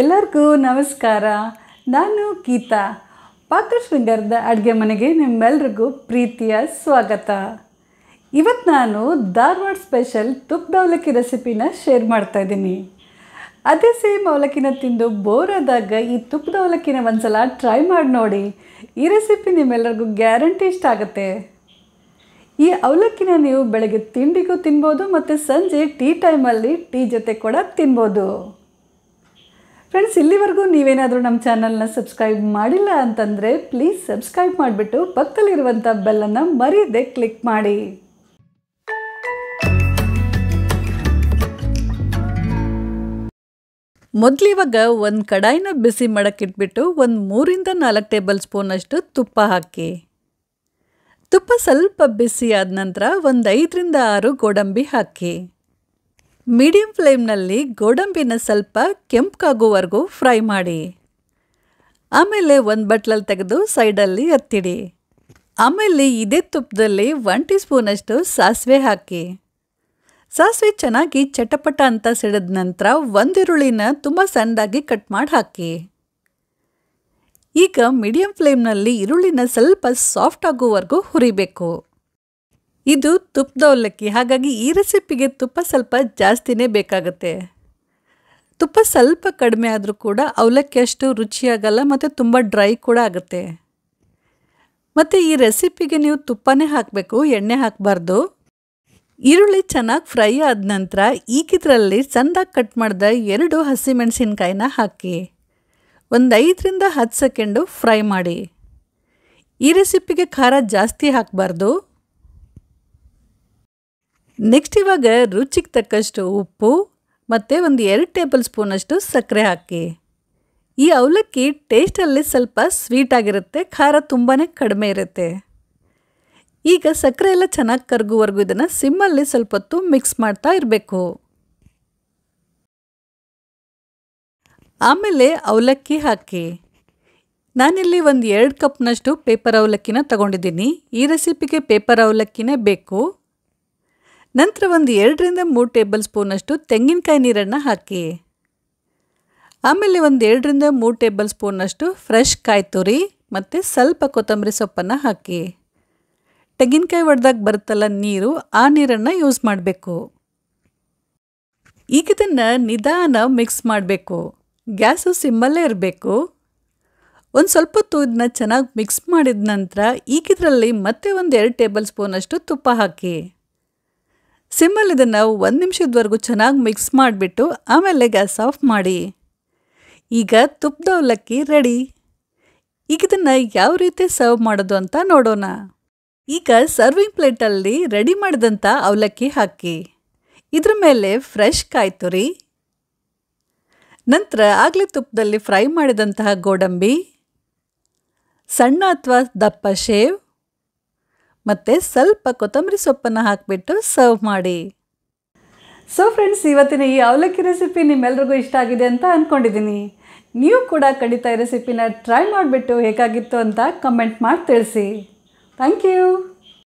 ಎಲ್ಲರಿಗೂ ನಮಸ್ಕಾರ ನಾನು ಗೀತಾ ಪಾತ್ರ ಅಡುಗೆ ಮನೆಗೆ ನಿಮ್ಮೆಲ್ರಿಗೂ ಪ್ರೀತಿಯ ಸ್ವಾಗತ ಇವತ್ತು ನಾನು ಧಾರವಾಡ ಸ್ಪೆಷಲ್ ತುಪ್ಪದ ಅವಲಕ್ಕಿ ರೆಸಿಪಿನ ಶೇರ್ ಮಾಡ್ತಾಯಿದ್ದೀನಿ ಅದೇ ಸೇಮ್ ಅವಲಕ್ಕಿನ ತಿಂದು ಬೋರ್ ಆದಾಗ ಈ ತುಪ್ಪದ ಅವಲಕ್ಕಿನ ಒಂದ್ಸಲ ಟ್ರೈ ಮಾಡಿ ನೋಡಿ ಈ ರೆಸಿಪಿ ನಿಮ್ಮೆಲ್ಲರಿಗೂ ಗ್ಯಾರಂಟಿ ಇಷ್ಟ ಆಗುತ್ತೆ ಈ ಅವಲಕ್ಕಿನ ನೀವು ಬೆಳಗ್ಗೆ ತಿಂಡಿಗೂ ತಿನ್ಬೋದು ಮತ್ತು ಸಂಜೆ ಟೀ ಟೈಮಲ್ಲಿ ಟೀ ಜೊತೆ ಕೂಡ ತಿನ್ಬೋದು ಫ್ರೆಂಡ್ಸ್ ಇಲ್ಲಿವರೆಗೂ ನೀವೇನಾದರೂ ನಮ್ಮ ಚಾನಲ್ನ ಸಬ್ಸ್ಕ್ರೈಬ್ ಮಾಡಿಲ್ಲ ಅಂತಂದರೆ ಪ್ಲೀಸ್ ಸಬ್ಸ್ಕ್ರೈಬ್ ಮಾಡಿಬಿಟ್ಟು ಪಕ್ಕದಲ್ಲಿರುವಂಥ ಬೆಲ್ಲನ್ನು ಮರೀದೆ ಕ್ಲಿಕ್ ಮಾಡಿ ಮೊದಲಿವಾಗ ಒಂದು ಕಡಾಯಿನ ಬಿಸಿ ಮಾಡೋಕ್ಕಿಟ್ಬಿಟ್ಟು ಒಂದು ಮೂರಿಂದ ನಾಲ್ಕು ಟೇಬಲ್ ಸ್ಪೂನಷ್ಟು ತುಪ್ಪ ಹಾಕಿ ತುಪ್ಪ ಸ್ವಲ್ಪ ಬಿಸಿ ಆದ ನಂತರ ಒಂದು ಐದರಿಂದ ಆರು ಗೋಡಂಬಿ ಹಾಕಿ ಮೀಡಿಯಂ ಫ್ಲೇಮ್ನಲ್ಲಿ ಗೋಡಂಬಿನ ಸ್ವಲ್ಪ ಕೆಂಪಗಾಗುವವರೆಗೂ ಫ್ರೈ ಮಾಡಿ ಆಮೇಲೆ ಒಂದು ಬಟ್ಲಲ್ಲಿ ತೆಗೆದು ಸೈಡಲ್ಲಿ ಎತ್ತಿಡಿ ಆಮೇಲೆ ಇದೇ ತುಪ್ಪದಲ್ಲಿ ಒನ್ ಟೀ ಸ್ಪೂನಷ್ಟು ಸಾಸಿವೆ ಹಾಕಿ ಸಾಸಿವೆ ಚೆನ್ನಾಗಿ ಚಟಪಟ ಅಂತ ಸಿಡಿದ ನಂತರ ಒಂದಿರುಳಿನ ತುಂಬ ಸಣ್ಣದಾಗಿ ಕಟ್ ಮಾಡಿ ಹಾಕಿ ಈಗ ಮೀಡಿಯಂ ಫ್ಲೇಮ್ನಲ್ಲಿ ಈರುಳ್ಳಿನ ಸ್ವಲ್ಪ ಸಾಫ್ಟ್ ಆಗುವವರೆಗೂ ಹುರಿಬೇಕು ಇದು ತುಪ್ಪದ ಅವಲಕ್ಕಿ ಹಾಗಾಗಿ ಈ ರೆಸಿಪಿಗೆ ತುಪ್ಪ ಸ್ವಲ್ಪ ಜಾಸ್ತಿನೇ ಬೇಕಾಗುತ್ತೆ ತುಪ್ಪ ಸ್ವಲ್ಪ ಕಡಿಮೆ ಆದರೂ ಕೂಡ ಅವಲಕ್ಕಿ ಅಷ್ಟು ರುಚಿಯಾಗಲ್ಲ ಮತ್ತು ತುಂಬ ಡ್ರೈ ಕೂಡ ಆಗುತ್ತೆ ಮತ್ತು ಈ ರೆಸಿಪಿಗೆ ನೀವು ತುಪ್ಪನೇ ಹಾಕಬೇಕು ಎಣ್ಣೆ ಹಾಕಬಾರ್ದು ಈರುಳ್ಳಿ ಚೆನ್ನಾಗಿ ಫ್ರೈ ಆದ ನಂತರ ಈಗಿದ್ರಲ್ಲಿ ಸಂದಾಗಿ ಕಟ್ ಮಾಡಿದ ಎರಡು ಹಸಿಮೆಣಸಿನ್ಕಾಯಿನ ಹಾಕಿ ಒಂದು ಐದರಿಂದ ಹತ್ತು ಸೆಕೆಂಡು ಫ್ರೈ ಮಾಡಿ ಈ ರೆಸಿಪಿಗೆ ಖಾರ ಜಾಸ್ತಿ ಹಾಕಬಾರ್ದು ನೆಕ್ಸ್ಟ್ ಇವಾಗ ರುಚಿಗೆ ತಕ್ಕಷ್ಟು ಉಪ್ಪು ಮತ್ತು ಒಂದು ಎರಡು ಟೇಬಲ್ ಸ್ಪೂನಷ್ಟು ಸಕ್ಕರೆ ಹಾಕಿ ಈ ಅವಲಕ್ಕಿ ಟೇಸ್ಟಲ್ಲಿ ಸ್ವಲ್ಪ ಸ್ವೀಟಾಗಿರುತ್ತೆ ಖಾರ ತುಂಬಾ ಕಡಿಮೆ ಇರುತ್ತೆ ಈಗ ಸಕ್ಕರೆ ಎಲ್ಲ ಚೆನ್ನಾಗಿ ಕರಗುವವರೆಗೂ ಇದನ್ನು ಸಿಮ್ಮಲ್ಲಿ ಸ್ವಲ್ಪ ಹೊತ್ತು ಮಿಕ್ಸ್ ಮಾಡ್ತಾ ಇರಬೇಕು ಆಮೇಲೆ ಅವಲಕ್ಕಿ ಹಾಕಿ ನಾನಿಲ್ಲಿ ಒಂದು ಎರಡು ಕಪ್ನಷ್ಟು ಪೇಪರ್ ಅವಲಕ್ಕಿನ ತಗೊಂಡಿದ್ದೀನಿ ಈ ರೆಸಿಪಿಗೆ ಪೇಪರ್ ಅವಲಕ್ಕಿನೇ ಬೇಕು ನಂತರ ಒಂದು ಎರಡರಿಂದ ಮೂರು ಟೇಬಲ್ ಸ್ಪೂನಷ್ಟು ತೆಂಗಿನಕಾಯಿ ನೀರನ್ನು ಹಾಕಿ ಆಮೇಲೆ ಒಂದು ಎರಡರಿಂದ ಮೂರು ಟೇಬಲ್ ಸ್ಪೂನಷ್ಟು ಫ್ರೆಶ್ ಕಾಯಿ ತುರಿ ಮತ್ತು ಸ್ವಲ್ಪ ಕೊತ್ತಂಬರಿ ಸೊಪ್ಪನ್ನು ಹಾಕಿ ತೆಂಗಿನಕಾಯಿ ಒಡೆದಾಗ ಬರುತ್ತಲ್ಲ ನೀರು ಆ ನೀರನ್ನು ಯೂಸ್ ಮಾಡಬೇಕು ಈಗ ಇದನ್ನು ನಿಧಾನ ಮಿಕ್ಸ್ ಮಾಡಬೇಕು ಗ್ಯಾಸು ಸಿಮ್ಮಲ್ಲೇ ಇರಬೇಕು ಒಂದು ಸ್ವಲ್ಪ ಹೊತ್ತು ಇದನ್ನ ಚೆನ್ನಾಗಿ ಮಿಕ್ಸ್ ಮಾಡಿದ ನಂತರ ಈಗಿದ್ರಲ್ಲಿ ಮತ್ತೆ ಒಂದು ಎರಡು ಟೇಬಲ್ ಸ್ಪೂನಷ್ಟು ತುಪ್ಪ ಹಾಕಿ ಸಿಮ್ಮಲ್ಲಿ ಇದನ್ನು ಒಂದು ನಿಮಿಷದವರೆಗೂ ಚೆನ್ನಾಗಿ ಮಿಕ್ಸ್ ಮಾಡಿಬಿಟ್ಟು ಆಮೇಲೆ ಗ್ಯಾಸ್ ಆಫ್ ಮಾಡಿ ಈಗ ತುಪ್ಪದ ಅವಲಕ್ಕಿ ರೆಡಿ ಈಗ ಇದನ್ನು ಯಾವ ರೀತಿ ಸರ್ವ್ ಮಾಡೋದು ಅಂತ ನೋಡೋಣ ಈಗ ಸರ್ವಿಂಗ್ ಪ್ಲೇಟಲ್ಲಿ ರೆಡಿ ಮಾಡಿದಂಥ ಅವಲಕ್ಕಿ ಹಾಕಿ ಇದ್ರ ಮೇಲೆ ಫ್ರೆಶ್ ಕಾಯಿ ತುರಿ ನಂತರ ಆಗಲೇ ತುಪ್ಪದಲ್ಲಿ ಫ್ರೈ ಮಾಡಿದಂತಹ ಗೋಡಂಬಿ ಸಣ್ಣ ಅಥವಾ ದಪ್ಪ ಶೇವ್ ಮತ್ತು ಸ್ವಲ್ಪ ಕೊತ್ತಂಬರಿ ಸೊಪ್ಪನ್ನು ಹಾಕಿಬಿಟ್ಟು ಸರ್ವ್ ಮಾಡಿ ಸೊ ಫ್ರೆಂಡ್ಸ್ ಇವತ್ತಿನ ಈ ಅವಲಕ್ಕಿ ರೆಸಿಪಿ ನಿಮ್ಮೆಲ್ರಿಗೂ ಇಷ್ಟ ಆಗಿದೆ ಅಂತ ಅಂದ್ಕೊಂಡಿದ್ದೀನಿ ನೀವು ಕೂಡ ಖಂಡಿತ ಈ ರೆಸಿಪಿನ ಟ್ರೈ ಮಾಡಿಬಿಟ್ಟು ಹೇಗಾಗಿತ್ತು ಅಂತ ಕಮೆಂಟ್ ಮಾಡಿ ತಿಳಿಸಿ ಥ್ಯಾಂಕ್ ಯು